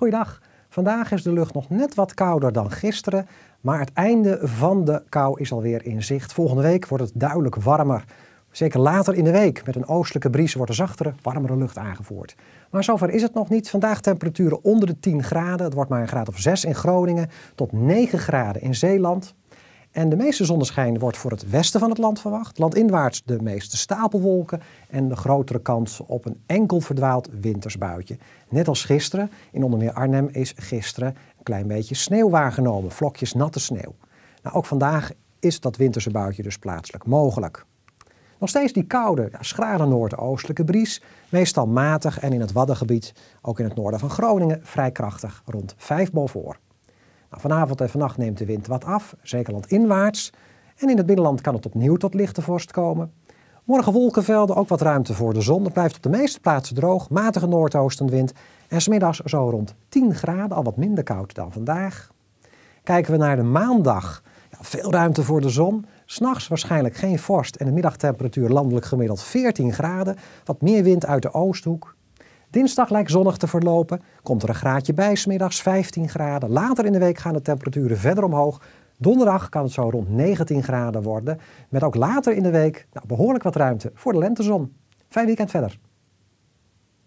Goeiedag. Vandaag is de lucht nog net wat kouder dan gisteren, maar het einde van de kou is alweer in zicht. Volgende week wordt het duidelijk warmer. Zeker later in de week met een oostelijke bries wordt er zachtere, warmere lucht aangevoerd. Maar zover is het nog niet. Vandaag temperaturen onder de 10 graden. Het wordt maar een graad of 6 in Groningen tot 9 graden in Zeeland. En de meeste zonneschijn wordt voor het westen van het land verwacht. Landinwaarts de meeste stapelwolken en de grotere kans op een enkel verdwaald wintersbuitje. Net als gisteren, in onder meer Arnhem is gisteren een klein beetje sneeuw waargenomen, vlokjes natte sneeuw. Nou, ook vandaag is dat winterse buitje dus plaatselijk mogelijk. Nog steeds die koude, schrale noordoostelijke bries, meestal matig en in het Waddengebied, ook in het noorden van Groningen, vrij krachtig, rond 5 boven nou, vanavond en vannacht neemt de wind wat af, zeker landinwaarts. En in het binnenland kan het opnieuw tot lichte vorst komen. Morgen wolkenvelden, ook wat ruimte voor de zon. Het blijft op de meeste plaatsen droog, matige noordoostenwind. En smiddags zo rond 10 graden, al wat minder koud dan vandaag. Kijken we naar de maandag. Ja, veel ruimte voor de zon. S'nachts waarschijnlijk geen vorst en de middagtemperatuur landelijk gemiddeld 14 graden. Wat meer wind uit de oosthoek. Dinsdag lijkt zonnig te verlopen. Komt er een graadje bij, smiddags 15 graden. Later in de week gaan de temperaturen verder omhoog. Donderdag kan het zo rond 19 graden worden. Met ook later in de week nou, behoorlijk wat ruimte voor de lentezon. Fijn weekend verder.